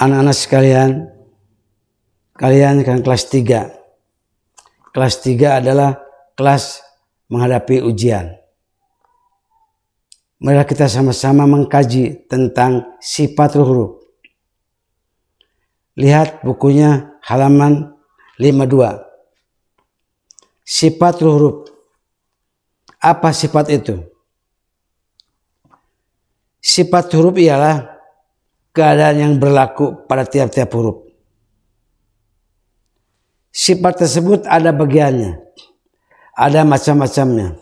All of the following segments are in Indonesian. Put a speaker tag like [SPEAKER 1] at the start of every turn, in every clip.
[SPEAKER 1] anak-anak sekalian, kalian kan kelas 3. Kelas 3 adalah kelas menghadapi ujian. Mereka kita sama-sama mengkaji tentang sifat huruf. Lihat bukunya halaman 52. Sifat huruf. Apa sifat itu? Sifat huruf ialah keadaan yang berlaku pada tiap-tiap huruf. Sifat tersebut ada bagiannya, ada macam-macamnya.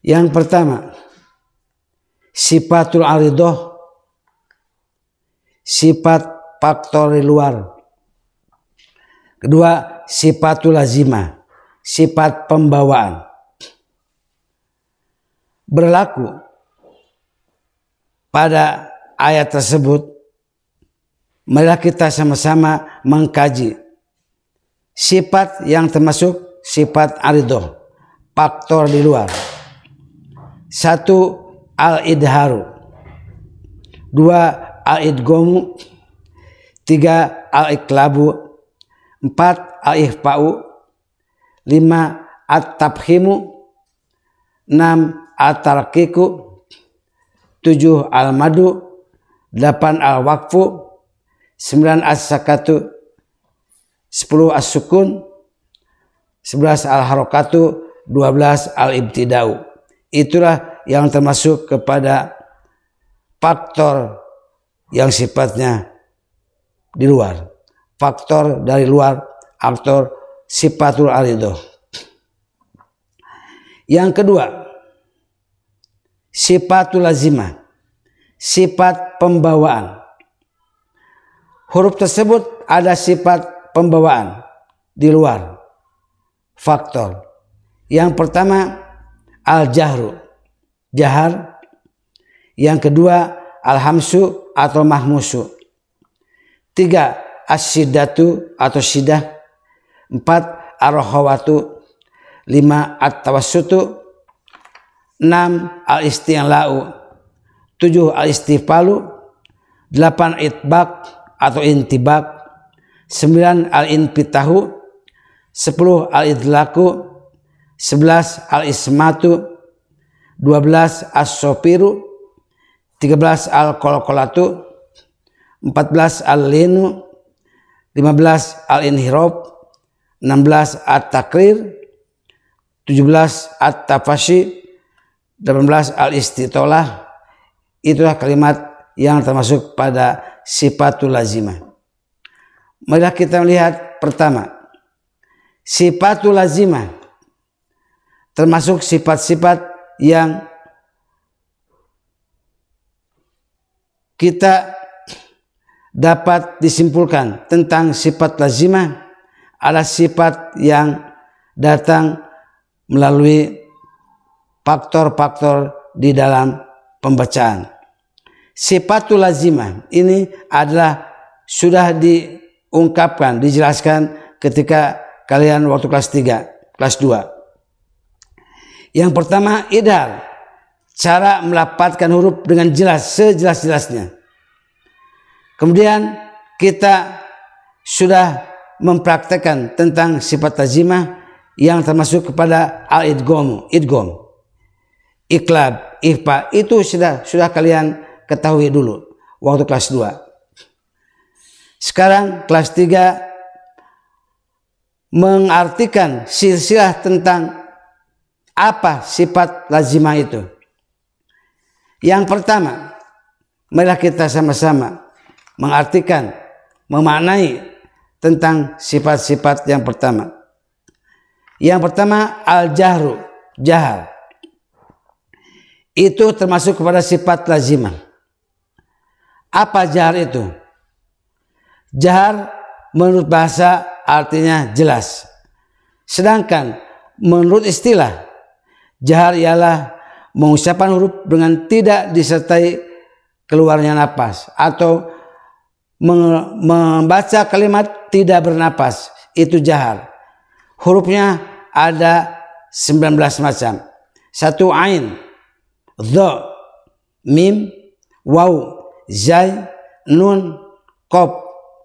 [SPEAKER 1] Yang pertama, sifatul aridoh, sifat faktor luar. Kedua, sifatul azima, sifat pembawaan. Berlaku pada ayat tersebut, marilah kita sama-sama mengkaji sifat yang termasuk sifat alidoh, faktor di luar. Satu, al-idharu. Dua, al-idgomu. Tiga, al-iklabu. Empat, al ihpau Lima, at-tabhimu. Enam, at-tarkiku tujuh al-madu, delapan al-wakfu, sembilan as-sakatu, sepuluh as-sukun, sebelas al-harokatu, dua belas al-ibtidau. Itulah yang termasuk kepada faktor yang sifatnya di luar. Faktor dari luar, faktor sifatul aridoh. Yang kedua, sifatul lazimah, sifat pembawaan. Huruf tersebut ada sifat pembawaan di luar faktor. Yang pertama al-jahru, jahar. Yang kedua al-hamsu atau mahmusu. Tiga as atau sidah. Empat arhawatu. Lima at-tawassutu 6 al lau 7 al istifalu 8 itbak atau intibak 9 al inpitahu 10 al idlaku 11 al ismatu 12 as sopiru 13 al kolkolatu 14 al linu 15 al inhirob 16 at takrir 17 at tafasyi 18 al-istitolah itulah kalimat yang termasuk pada sifatul lazimah. Mari kita melihat pertama sifatul lazimah termasuk sifat-sifat yang kita dapat disimpulkan tentang sifat lazimah adalah sifat yang datang melalui faktor-faktor di dalam pembacaan. Sifatul lazimah ini adalah sudah diungkapkan, dijelaskan ketika kalian waktu kelas 3, kelas 2. Yang pertama idhar, cara melapatkan huruf dengan jelas, sejelas-jelasnya. Kemudian kita sudah mempraktekkan tentang sifat lazimah yang termasuk kepada al idgom idgom iklab, ifpa itu sudah sudah kalian ketahui dulu waktu kelas 2. Sekarang kelas 3 mengartikan silsilah tentang apa sifat lazimah itu. Yang pertama, marilah kita sama-sama mengartikan, memaknai tentang sifat-sifat yang pertama. Yang pertama, al-jahru, jahar itu termasuk kepada sifat lazimah. Apa jahar itu? Jahar menurut bahasa artinya jelas. Sedangkan menurut istilah, jahar ialah mengucapkan huruf dengan tidak disertai keluarnya nafas atau membaca kalimat tidak bernapas itu jahar. Hurufnya ada 19 macam. Satu ain dha, mim, waw, zai, nun, qaf,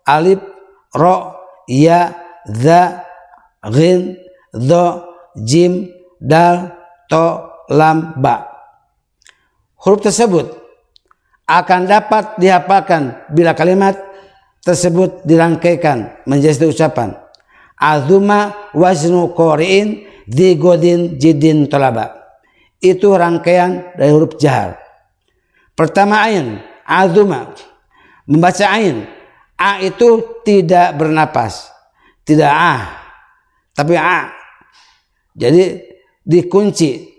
[SPEAKER 1] alif, ro, ya, dha, ghin, dha, jim, dal, to, lam, ba. Huruf tersebut akan dapat dihafalkan bila kalimat tersebut dirangkaikan menjadi satu ucapan. Azuma waznu korin digodin jidin tolaba itu rangkaian dari huruf jahar. Pertama ain, azuma. Membaca ain. A itu tidak bernapas. Tidak ah. Tapi a. Jadi dikunci.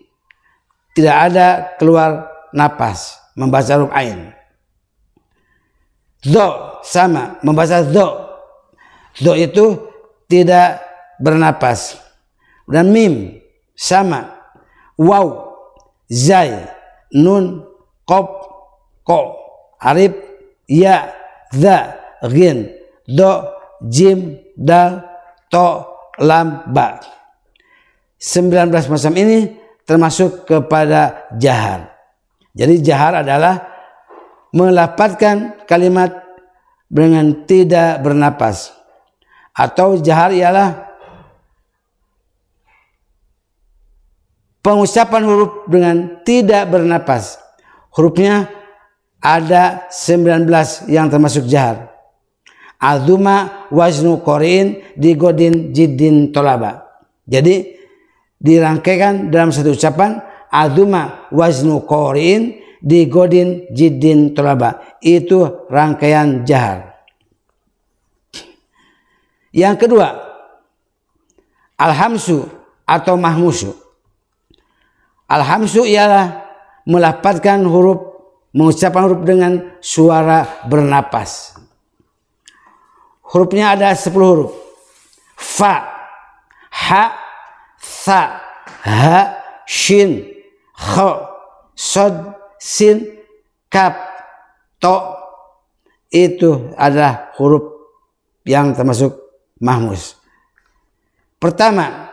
[SPEAKER 1] Tidak ada keluar napas membaca huruf ain. Do sama membaca do. Do itu tidak bernapas. Dan mim sama. Wow zai nun Kop ko arif ya za gin do jim dal to lam ba 19 macam ini termasuk kepada jahar jadi jahar adalah melapatkan kalimat dengan tidak bernapas atau jahar ialah pengucapan huruf dengan tidak bernapas. Hurufnya ada 19 yang termasuk jahar. Azuma waznu korin digodin jidin tolaba. Jadi dirangkaikan dalam satu ucapan azuma waznu korin digodin jidin tolaba. Itu rangkaian jahar. Yang kedua, alhamsu atau mahmusu Alhamsu ialah melapatkan huruf, mengucapkan huruf dengan suara bernapas. Hurufnya ada 10 huruf. Fa, ha, tha, ha, shin, kho, sod, sin, kap, to. Itu adalah huruf yang termasuk mahmus. Pertama,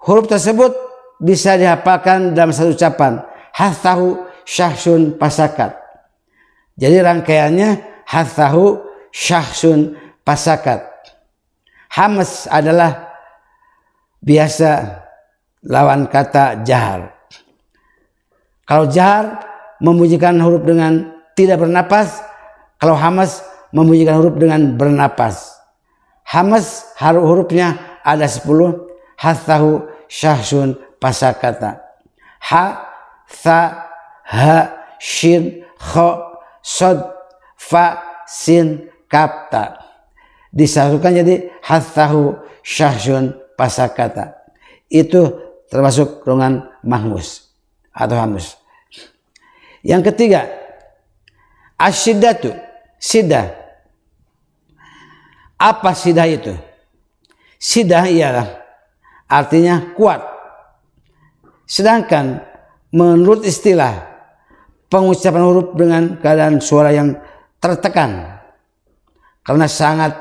[SPEAKER 1] huruf tersebut bisa dihafalkan dalam satu ucapan. Hathahu syahsun pasakat. Jadi rangkaiannya hathahu syahsun pasakat. Hamas adalah biasa lawan kata jahar. Kalau jahar membunyikan huruf dengan tidak bernapas, kalau hamas membunyikan huruf dengan bernapas. Hamas hurufnya ada 10, hathahu syahsun pasakata ha tha ha shin kho sod fa sin kapta disatukan jadi hathahu syahsun pasakata itu termasuk dengan mahmus atau hamus yang ketiga asyidatu sidah apa sidah itu sidah ialah artinya kuat Sedangkan menurut istilah pengucapan huruf dengan keadaan suara yang tertekan karena sangat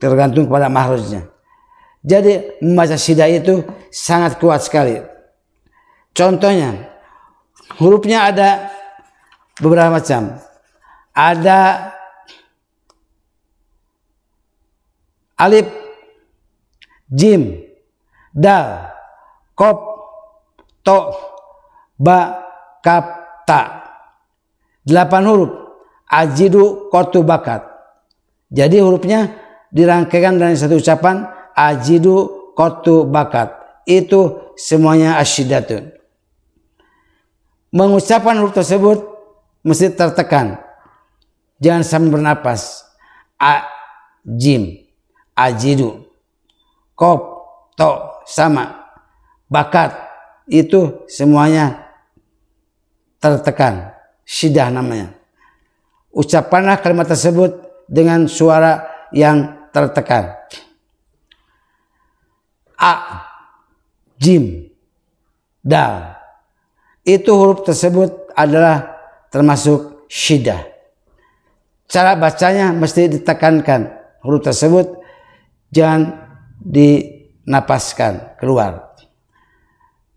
[SPEAKER 1] tergantung kepada mahrajnya. Jadi membaca sidah itu sangat kuat sekali. Contohnya hurufnya ada beberapa macam. Ada alif, jim, dal, kop, to ba kap ta delapan huruf ajidu kotu bakat jadi hurufnya dirangkaikan dari satu ucapan ajidu kotu bakat itu semuanya asyidatun mengucapkan huruf tersebut mesti tertekan jangan sambil bernapas a jim ajidu kop to sama bakat itu semuanya tertekan. Sidah namanya. Ucapkanlah kalimat tersebut dengan suara yang tertekan. A, jim, dal. Itu huruf tersebut adalah termasuk syidah. Cara bacanya mesti ditekankan. Huruf tersebut jangan dinapaskan keluar.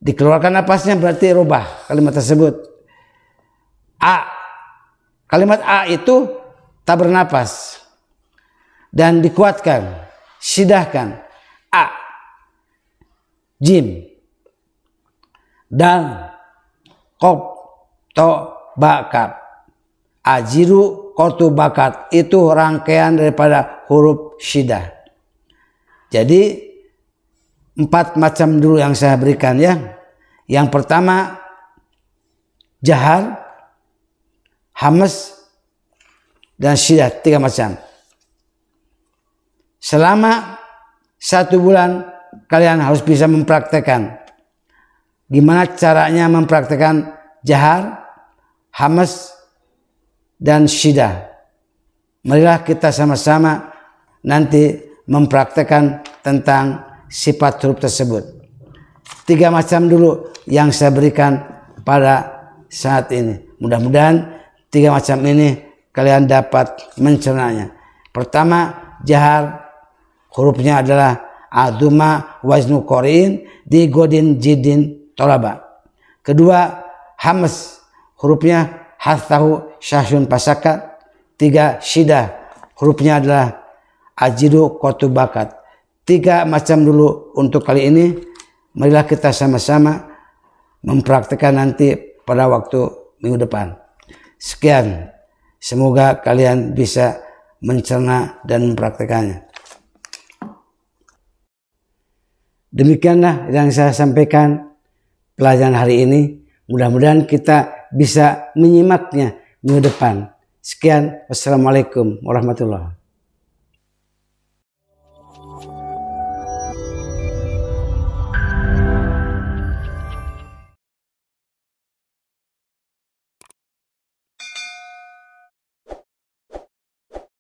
[SPEAKER 1] Dikeluarkan nafasnya berarti rubah kalimat tersebut. A. Kalimat A itu tak bernapas. Dan dikuatkan. Sidahkan. A. Jim. Dan. Kop. To. Bakat. Ajiru kotu bakat. Itu rangkaian daripada huruf sidah Jadi empat macam dulu yang saya berikan ya. Yang pertama jahal, hamas, dan syidat tiga macam. Selama satu bulan kalian harus bisa mempraktekan. gimana caranya mempraktekan jahar, hamas, dan syidah. Marilah kita sama-sama nanti mempraktekan tentang sifat huruf tersebut tiga macam dulu yang saya berikan pada saat ini. Mudah-mudahan tiga macam ini kalian dapat mencernanya. Pertama, jahar hurufnya adalah aduma waznu korin di godin jidin tolaba. Kedua, hamas hurufnya hastahu syahsun pasaka. Tiga, syidah hurufnya adalah ajidu kotubakat. Tiga macam dulu untuk kali ini. Marilah kita sama-sama mempraktekkan nanti pada waktu minggu depan. Sekian. Semoga kalian bisa mencerna dan mempraktekannya. Demikianlah yang saya sampaikan pelajaran hari ini. Mudah-mudahan kita bisa menyimaknya minggu depan. Sekian, wassalamualaikum warahmatullahi